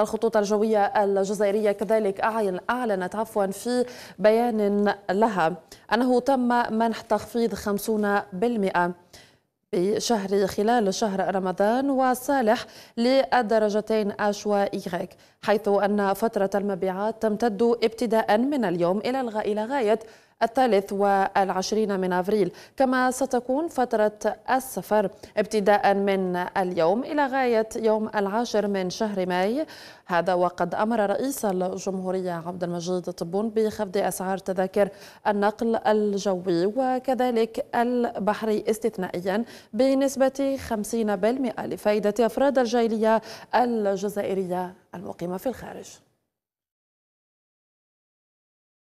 الخطوط الجوية الجزائرية كذلك أعلنت عفوا في بيان لها أنه تم منح تخفيض 50% بشهر خلال شهر رمضان وصالح للدرجتين اش و حيث ان فتره المبيعات تمتد ابتداء من اليوم الى الى غايه الثالث والعشرين من أفريل كما ستكون فترة السفر ابتداء من اليوم إلى غاية يوم العاشر من شهر ماي هذا وقد أمر رئيس الجمهورية عبد المجيد طبون بخفض أسعار تذاكر النقل الجوي وكذلك البحري استثنائيا بنسبة 50% لفايدة أفراد الجالية الجزائرية المقيمة في الخارج